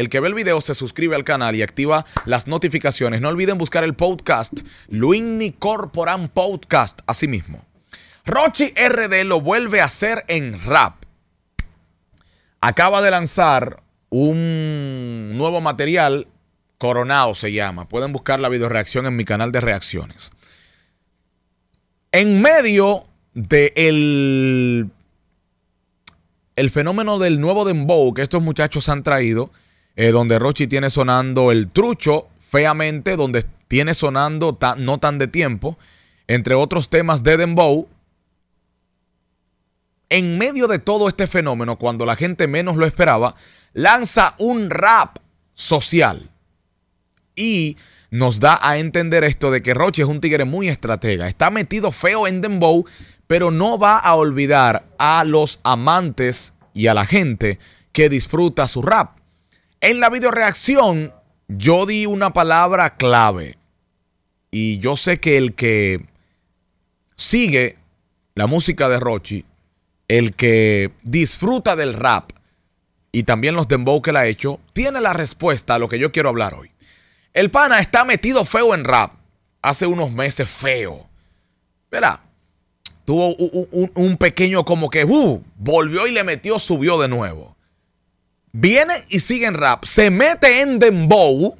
El que ve el video se suscribe al canal y activa las notificaciones. No olviden buscar el podcast, Luigni Corporan Podcast, así mismo. Rochi RD lo vuelve a hacer en rap. Acaba de lanzar un nuevo material, Coronado se llama. Pueden buscar la videoreacción en mi canal de reacciones. En medio del el fenómeno del nuevo dembow que estos muchachos han traído, eh, donde Rochi tiene sonando el trucho feamente, donde tiene sonando no tan de tiempo, entre otros temas de Dembow. En medio de todo este fenómeno, cuando la gente menos lo esperaba, lanza un rap social. Y nos da a entender esto de que Roche es un tigre muy estratega. Está metido feo en Dembow, pero no va a olvidar a los amantes y a la gente que disfruta su rap. En la videoreacción yo di una palabra clave y yo sé que el que sigue la música de Rochi, el que disfruta del rap y también los dembow que la ha hecho, tiene la respuesta a lo que yo quiero hablar hoy. El pana está metido feo en rap hace unos meses feo. Verá, tuvo un, pequeño como que uh, volvió y le metió, subió de nuevo. Viene y sigue en rap. Se mete en Dembow.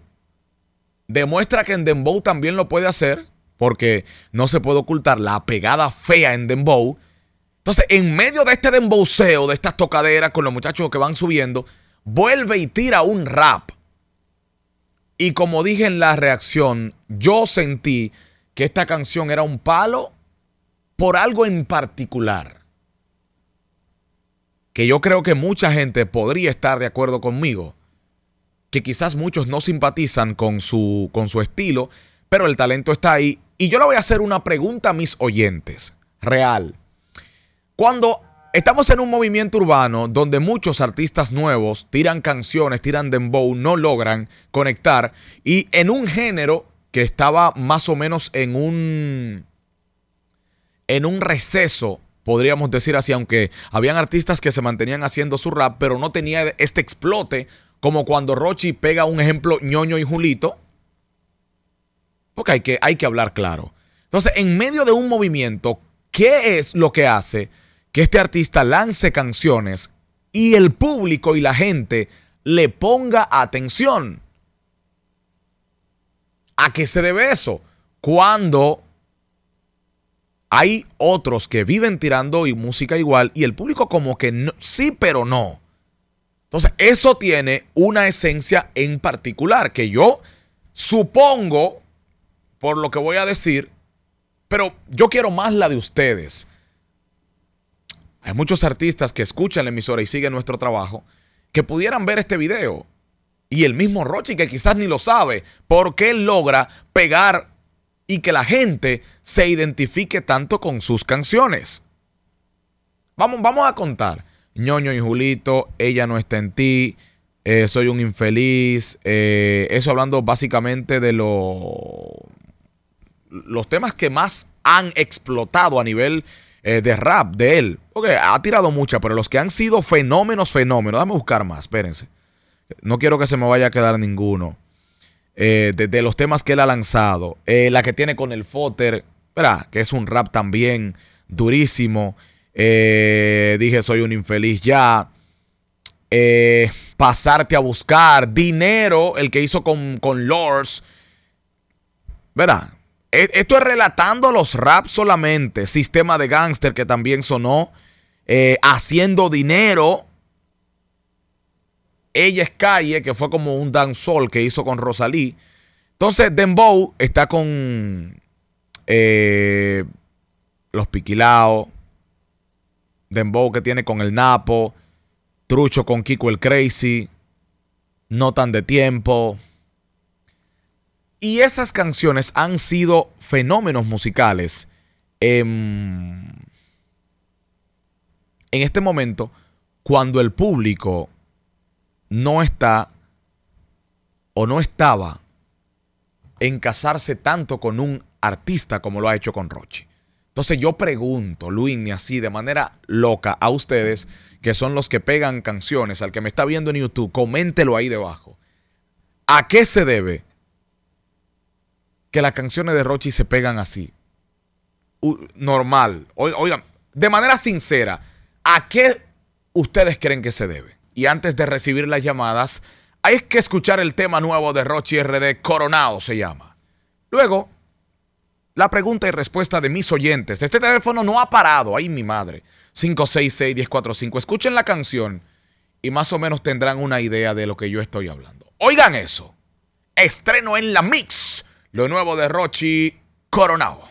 Demuestra que en Dembow también lo puede hacer. Porque no se puede ocultar la pegada fea en Dembow. Entonces, en medio de este dembowseo, de estas tocaderas con los muchachos que van subiendo, vuelve y tira un rap. Y como dije en la reacción, yo sentí que esta canción era un palo por algo en particular que yo creo que mucha gente podría estar de acuerdo conmigo, que quizás muchos no simpatizan con su, con su estilo, pero el talento está ahí. Y yo le voy a hacer una pregunta a mis oyentes, real. Cuando estamos en un movimiento urbano donde muchos artistas nuevos tiran canciones, tiran dembow, no logran conectar, y en un género que estaba más o menos en un, en un receso podríamos decir así, aunque habían artistas que se mantenían haciendo su rap, pero no tenía este explote como cuando Rochi pega un ejemplo ñoño y Julito. Porque hay que, hay que hablar claro. Entonces, en medio de un movimiento, ¿qué es lo que hace que este artista lance canciones y el público y la gente le ponga atención? ¿A qué se debe eso? Cuando hay otros que viven tirando y música igual y el público como que sí, pero no. Entonces, eso tiene una esencia en particular que yo supongo, por lo que voy a decir, pero yo quiero más la de ustedes. Hay muchos artistas que escuchan la emisora y siguen nuestro trabajo que pudieran ver este video. Y el mismo Rochi, que quizás ni lo sabe, porque él logra pegar y que la gente se identifique tanto con sus canciones. Vamos, vamos a contar. Ñoño y Julito, Ella no está en ti, eh, Soy un infeliz. Eh, eso hablando básicamente de lo, los temas que más han explotado a nivel eh, de rap de él. Porque ha tirado mucha, pero los que han sido fenómenos, fenómenos. Dame buscar más, espérense. No quiero que se me vaya a quedar ninguno. Eh, de, los temas que él ha lanzado, eh, la que tiene con el Fotter, que es un rap también durísimo. Eh, dije, soy un infeliz ya. pasarte a buscar. Dinero, el que hizo con, con Lords. E, esto es relatando los raps solamente. Sistema de Gangster, que también sonó. haciendo dinero. Ella es Calle, que fue como un danzol que hizo con Rosalí. Entonces, Dembow está con eh, los Piquilaos. Dembow que tiene con el Napo. Trucho con Kiko el Crazy. No tan de tiempo. Y esas canciones han sido fenómenos musicales. en este momento, cuando el público no está o no estaba en casarse tanto con un artista como lo ha hecho con Rochi. Entonces yo pregunto, Luis, ni así, de manera loca, a ustedes, que son los que pegan canciones, al que me está viendo en YouTube, coméntelo ahí debajo. ¿A qué se debe que las canciones de Rochi se pegan así? normal. Oigan, de manera sincera, ¿a qué ustedes creen que se debe? y antes de recibir las llamadas, hay que escuchar el tema nuevo de Rochi RD, Coronado se llama. Luego, la pregunta y respuesta de mis oyentes. Este teléfono no ha parado, Ahí mi madre. 566-1045. Escuchen la canción y más o menos tendrán una idea de lo que yo estoy hablando. Oigan eso. Estreno en la Mix. Lo nuevo de Rochi Coronado.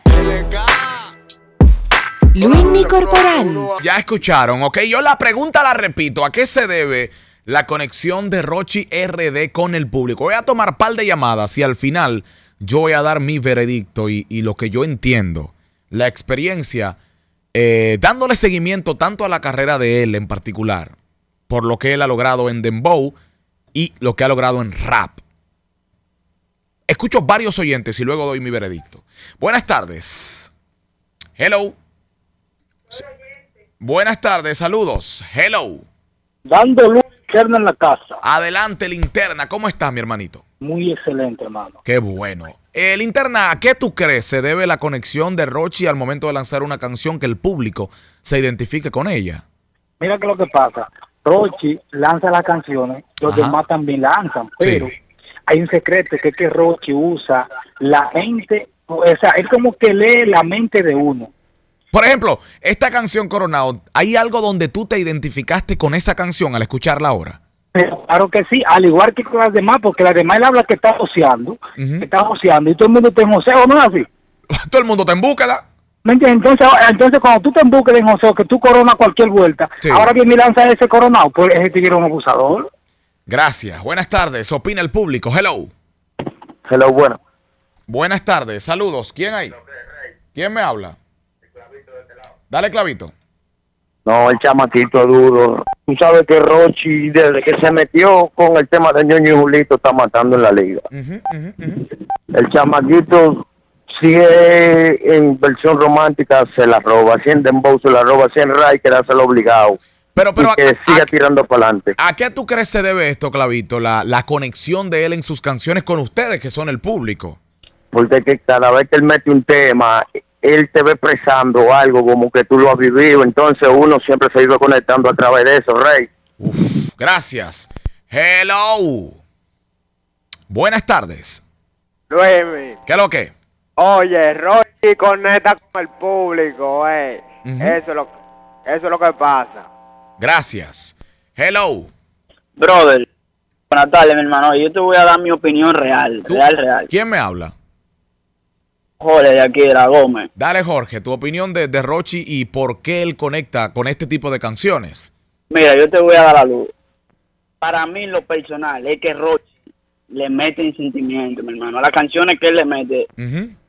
Luis Corporal. Ya escucharon, ok. Yo la pregunta la repito. ¿A qué se debe la conexión de Rochi RD con el público? Voy a tomar pal de llamadas y al final yo voy a dar mi veredicto y, lo que yo entiendo. La experiencia, eh, dándole seguimiento tanto a la carrera de él en particular, por lo que él ha logrado en Dembow y lo que ha logrado en rap. Escucho varios oyentes y luego doy mi veredicto. Buenas tardes. Hello. Buenas tardes, saludos. Hello. Dando luz interna en la casa. Adelante, linterna. ¿Cómo estás, mi hermanito? Muy excelente, hermano. Qué bueno. Eh, linterna, ¿a qué tú crees se debe la conexión de Rochi al momento de lanzar una canción que el público se identifique con ella? Mira que lo que pasa. Rochi lanza las canciones, los demás también lanzan, pero hay un secreto que es que Rochi usa la gente, o sea, es como que lee la mente de uno. Por ejemplo, esta canción Coronado, ¿hay algo donde tú te identificaste con esa canción al escucharla ahora? Pero eh, claro que sí, al igual que con las demás, porque las demás él habla que está joseando, que está joseando, y todo el mundo está en ¿no es así? todo el mundo te en Entonces, entonces cuando tú te en en que tú coronas cualquier vuelta, ahora bien me lanza ese coronado, pues que tigre un abusador. Gracias, buenas tardes, opina el público, hello. Hello, bueno. Buenas tardes, saludos, ¿quién hay? ¿Quién me habla? Dale, Clavito. No, el chamaquito duro. Tú sabes que Rochi, desde que se metió con el tema de ñoño y Julito, está matando en la liga. El chamaquito, sigue en versión romántica, se la roba. Si en dembow se la roba. Si en Riker, que lo obligado. Pero, pero, que siga tirando para adelante. ¿A qué tú crees se debe esto, Clavito? La, la conexión de él en sus canciones con ustedes, que son el público. Porque que cada vez que él mete un tema, él te ve expresando algo como que tú lo has vivido, entonces uno siempre se iba conectando a través de eso, Rey. Uf, gracias. Hello. Buenas tardes. Luis. ¿Qué es lo que? Oye, Roy conecta con el público, eh. eso, es lo, eso es lo que pasa. Gracias. Hello. Brother. Buenas tardes, mi hermano. Yo te voy a dar mi opinión real, real, real. ¿Quién me habla? Jorge de aquí de Gómez. Dale, Jorge, tu opinión de, de Rochi y por qué él conecta con este tipo de canciones. Mira, yo te voy a dar la luz. Para mí, lo personal, es que Rochi le mete en sentimiento, mi hermano. Las canciones que él le mete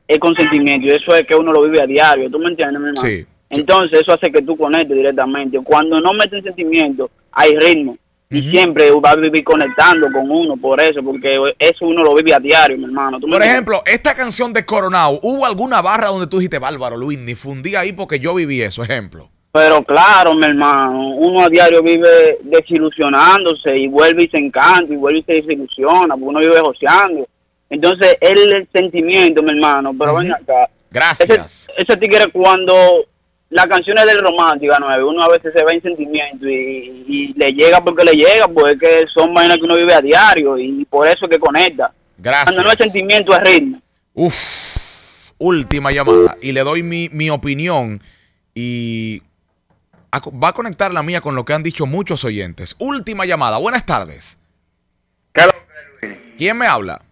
es con sentimiento. Y eso es que uno lo vive a diario. ¿Tú me entiendes, mi hermano? Sí. Entonces, eso hace que tú conectes directamente. Cuando no en sentimiento, hay ritmo y siempre va a vivir conectando con uno por eso, porque eso uno lo vive a diario, mi hermano. por ejemplo, esta canción de Coronado, ¿hubo alguna barra donde tú dijiste, Bárbaro, Luis, ni fundí ahí porque yo viví eso, ejemplo? Pero claro, mi hermano, uno a diario vive desilusionándose y vuelve y se encanta y vuelve y se desilusiona, porque uno vive joseando. Entonces, es el sentimiento, mi hermano, pero ven acá. Gracias. Ese, ese tigre cuando la canción es del romántica, ¿no? Uno a veces se ve en sentimiento y, le llega porque le llega, porque son vainas que uno vive a diario y por eso que conecta. Gracias. Cuando no hay sentimiento, es ritmo. última llamada. Y le doy mi, opinión y va a conectar la mía con lo que han dicho muchos oyentes. Última llamada. Buenas tardes. ¿Quién me habla?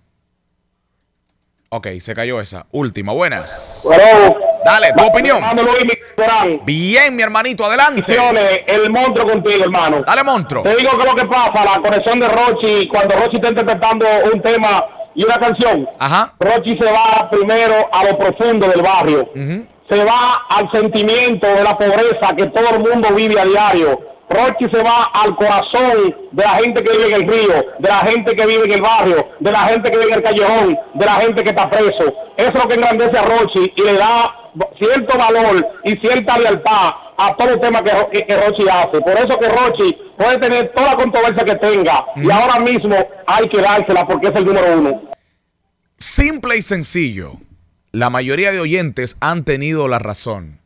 Ok, se cayó esa. Última, buenas. Dale, tu opinión. Bien, mi hermanito, adelante. El monstruo contigo, hermano. Dale, monstruo. Te digo que lo que pasa, la conexión de Rochi, cuando Rochi está interpretando un tema y una canción, Rochi se va primero a lo profundo del barrio. Se va al sentimiento de la pobreza que todo el mundo vive a diario. Rochi se va al corazón de la gente que vive en el río, de la gente que vive en el barrio, de la gente que vive en el callejón, de la gente que está preso. Eso es lo que engrandece a Rochi y le da cierto valor y cierta lealtad a todo el tema que, Rochi hace. Por eso que Rochi puede tener toda la controversia que tenga y ahora mismo hay que dársela porque es el número uno. Simple y sencillo. La mayoría de oyentes han tenido la razón.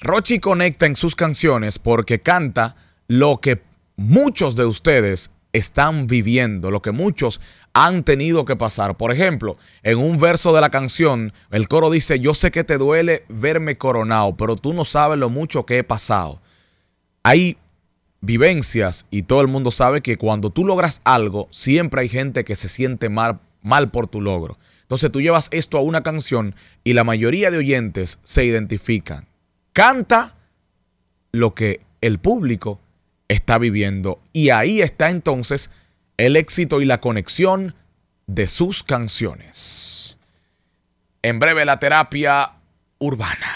Rochi conecta en sus canciones porque canta lo que muchos de ustedes están viviendo, lo que muchos han tenido que pasar. Por ejemplo, en un verso de la canción, el coro dice, yo sé que te duele verme coronado, pero tú no sabes lo mucho que he pasado. Hay vivencias y todo el mundo sabe que cuando tú logras algo, siempre hay gente que se siente mal, por tu logro. Entonces tú llevas esto a una canción y la mayoría de oyentes se identifican. Canta lo que el público está viviendo. Y ahí está entonces el éxito y la conexión de sus canciones. En breve la terapia urbana.